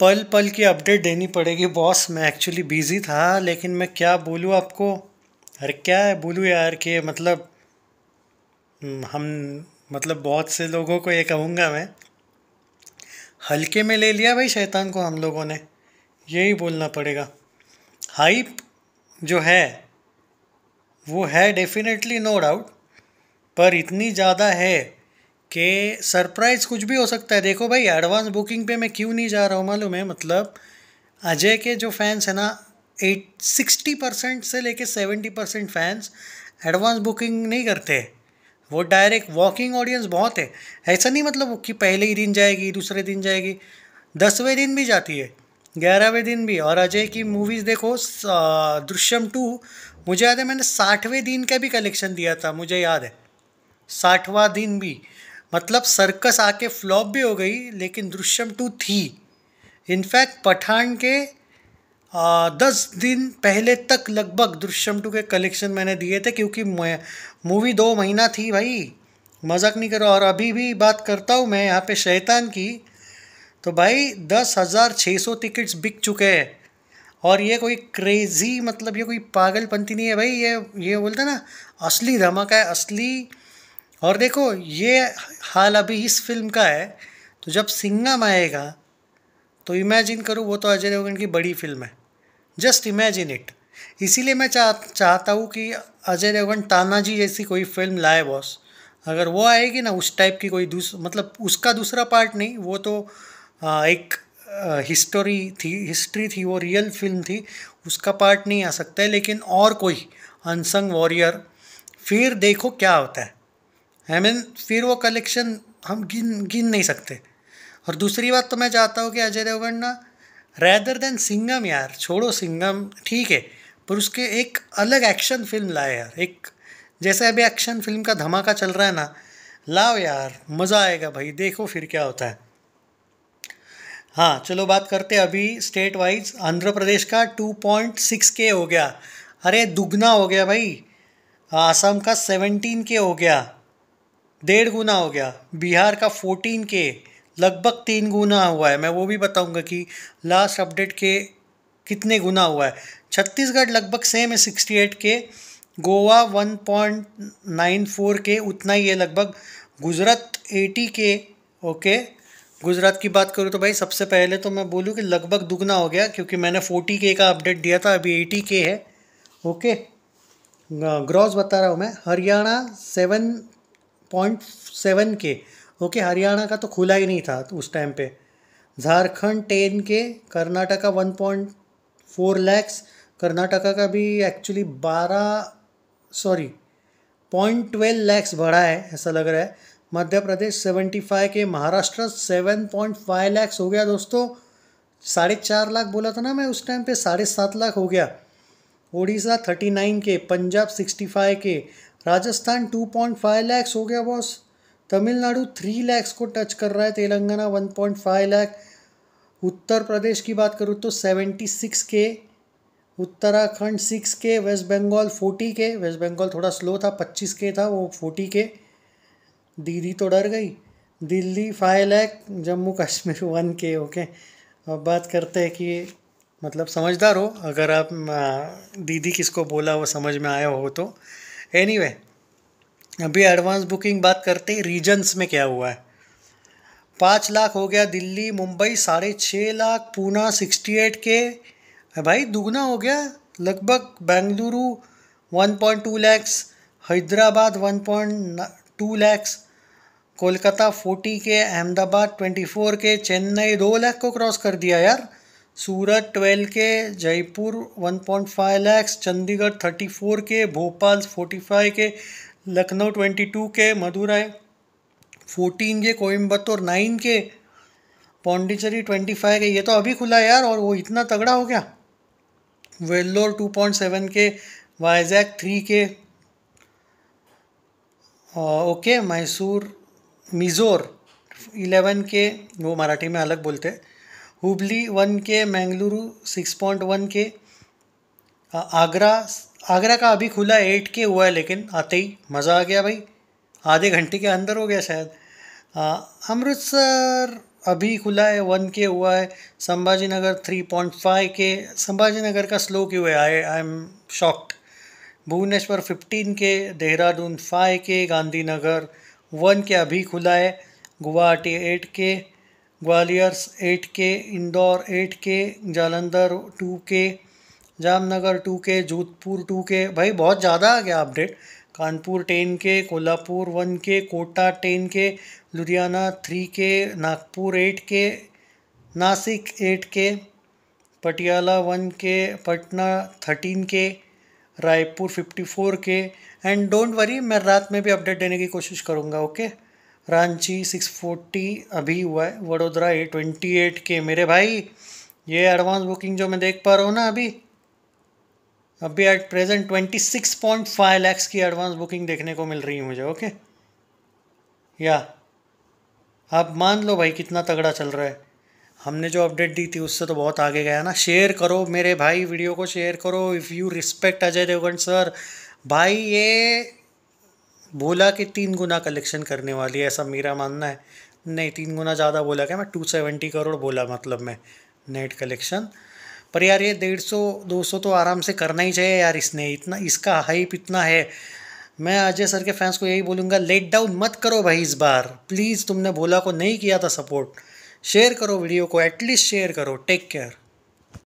पल पल की अपडेट देनी पड़ेगी बॉस मैं एक्चुअली बिज़ी था लेकिन मैं क्या बोलूँ आपको अरे क्या है बोलूँ यार कि मतलब हम्म, हम मतलब बहुत से लोगों को ये कहूँगा मैं हल्के में ले लिया भाई शैतान को हम लोगों ने यही बोलना पड़ेगा हाइप जो है वो है डेफिनेटली नो डाउट पर इतनी ज़्यादा है कि सरप्राइज़ कुछ भी हो सकता है देखो भाई एडवांस बुकिंग पे मैं क्यों नहीं जा रहा हूँ मालूम है मतलब अजय के जो फैंस हैं ना एट सिक्सटी परसेंट से लेके seventy percent fans advance booking नहीं करते वो डायरेक्ट वॉकिंग ऑडियंस बहुत है ऐसा नहीं मतलब कि पहले ही दिन जाएगी दूसरे दिन जाएगी दसवें दिन भी जाती है ग्यारहवें दिन भी और अजय की मूवीज़ देखो दृश्यम टू मुझे याद है मैंने साठवें दिन का भी कलेक्शन दिया था मुझे याद है साठवा दिन भी मतलब सर्कस आके फ्लॉप भी हो गई लेकिन दृश्यम टू थी इनफैक्ट पठान के आ, दस दिन पहले तक लगभग दृश्यम टू के कलेक्शन मैंने दिए थे क्योंकि मूवी दो महीना थी भाई मजाक नहीं करो और अभी भी बात करता हूँ मैं यहाँ पे शैतान की तो भाई दस हज़ार छः सौ टिकट्स बिक चुके हैं और ये कोई क्रेज़ी मतलब ये कोई पागलपंथी नहीं है भाई ये ये बोलते ना असली धमाका है असली और देखो ये हाल अभी इस फिल्म का है तो जब सिंगम आएगा तो इमेजिन करो वो तो अजय देवगन की बड़ी फिल्म है जस्ट इमेजिन इट इसीलिए मैं चाह चाहता हूँ कि अजय देवगन तानाजी जैसी कोई फिल्म लाए बॉस अगर वो आएगी ना उस टाइप की कोई दूस मतलब उसका दूसरा पार्ट नहीं वो तो आ, एक हिस्टोरी थी हिस्ट्री थी वो रियल फिल्म थी उसका पार्ट नहीं आ सकता है लेकिन और कोई अनसंग वॉरियर फिर देखो क्या होता है आई मीन फिर वो कलेक्शन हम गिन गिन नहीं सकते और दूसरी बात तो मैं चाहता हूँ कि अजय देवगन ना रैदर देन सिंगम यार छोड़ो सिंगम ठीक है पर उसके एक अलग एक्शन फिल्म लाए यार एक जैसे अभी एक्शन फिल्म का धमाका चल रहा है ना लाओ यार मज़ा आएगा भाई देखो फिर क्या होता है हाँ चलो बात करते अभी स्टेट वाइज आंध्र प्रदेश का टू पॉइंट सिक्स के हो गया अरे दुगना हो गया भाई आसाम का सेवनटीन के हो गया डेढ़ गुना हो गया बिहार का फोर्टीन के लगभग तीन गुना हुआ है मैं वो भी बताऊंगा कि लास्ट अपडेट के कितने गुना हुआ है छत्तीसगढ़ लगभग सेम है sixty eight K Goa one point nine four K उतना ही है लगभग Gujarat eighty K okay Gujarat की बात करूँ तो भाई सबसे पहले तो मैं बोलूँ कि लगभग दुगना हो गया क्योंकि मैंने फोर्टी के का अपडेट दिया था अभी एटी के है ओके ग्रॉस बता रहा हूँ मैं Haryana seven point seven K okay Haryana का तो खुला ही नहीं था तो उस टाइम पे Jharkhand ten K Karnataka one point four lakhs Karnataka का भी एक्चुअली बारह सॉरी पॉइंट ट्वेल्व लैक्स बढ़ा है ऐसा लग रहा है मध्य प्रदेश seventy five K Maharashtra seven point five lakhs हो गया दोस्तों साढ़े चार लाख बोला था ना मैं उस टाइम पे साढ़े सात लाख हो गया ओडिशा थर्टी नाइन के पंजाब सिक्सटी फाइव के राजस्थान 2.5 लैक्स हो गया बॉस तमिलनाडु 3 लैक्स को टच कर रहा है तेलंगाना 1.5 लाख उत्तर प्रदेश की बात करूँ तो 76 के उत्तराखंड 6 के वेस्ट बंगाल 40 के वेस्ट बंगाल थोड़ा स्लो था 25 के था वो 40 के दीदी तो डर गई Delhi five lakh Jammu Kashmir one K okay अब बात करते हैं कि मतलब समझदार हो अगर आप दीदी किसको बोला वो समझ में आया हो तो एनी वे अभी एडवांस बुकिंग बात करते हैं रीजन्स में क्या हुआ है पाँच लाख हो गया दिल्ली मुंबई साढ़े छः लाख पूना सिक्सटी एट के भाई दुगना हो गया लगभग Bengaluru one point two lakhs Hyderabad one point two lakhs Kolkata forty K Ahmedabad twenty four के चेन्नई दो लाख को क्रॉस कर दिया यार Surat twelve K Jaipur one point five lakhs Chandigarh thirty four K Bhopal forty five के लखनऊ ट्वेंटी टू के मदुरई फोर्टीन के कोयम्बतूर नाइन के पौंडीचेरी ट्वेंटी फाइव के ये तो अभी खुला यार और वो इतना तगड़ा हो गया Vellore to point seven K Vizag three K okay Mysore मिज़ोर इलेवन के वो मराठी में अलग बोलते हैं हुबली वन के मैंगलुरु सिक्स पॉइंट वन के आगरा आगरा का अभी खुला एट के हुआ है लेकिन आते ही मज़ा आ गया भाई आधे घंटे के अंदर हो गया शायद अमृतसर अभी खुला है वन के हुआ है Sambhaji Nagar three point five K Sambhaji Nagar का स्लो क्यों है I I am shocked Bhubaneswar fifteen K Dehradun five के गांधीनगर वन के अभी खुला है गुवाहाटी एट के ग्वालियर एट के इंदौर एट के जालंधर टू के जामनगर टू के जोधपुर टू के भाई बहुत ज़्यादा आ गया अपडेट कानपुर टेन के कोल्हापुर वन के कोटा टेन के लुधियाना थ्री के नागपुर एट के नासिक एट के पटियाला वन के Patna thirteen K Raipur fifty four K and don't worry मैं रात में भी अपडेट देने की कोशिश करूँगा okay okay? Ranchi six forty अभी हुआ है वडोदरा ए ट्वेंटी एट के मेरे भाई ये एडवांस बुकिंग जो मैं देख पा रहा हूँ ना अभी अभी at present twenty six point five lakhs की एडवांस बुकिंग देखने को मिल रही है मुझे ओके या आप मान लो भाई कितना तगड़ा चल रहा है हमने जो अपडेट दी थी उससे तो बहुत आगे गया ना शेयर करो मेरे भाई वीडियो को शेयर करो if you respect Ajay Devgn sir भाई ये बोला कि तीन गुना कलेक्शन करने वाली है ऐसा मेरा मानना है नहीं तीन गुना ज़्यादा बोला क्या मैं टू सेवेंटी करोड़ बोला मतलब मैं नेट कलेक्शन पर यार ये डेढ़ सौ दो सौ तो आराम से करना ही चाहिए यार इसने इतना इसका हाइप इतना है मैं अजय सर के फैंस को यही बोलूँगा लेट डाउन मत करो भाई इस बार प्लीज़ तुमने बोला को नहीं किया था सपोर्ट शेयर करो वीडियो को एटलीस्ट शेयर करो टेक केयर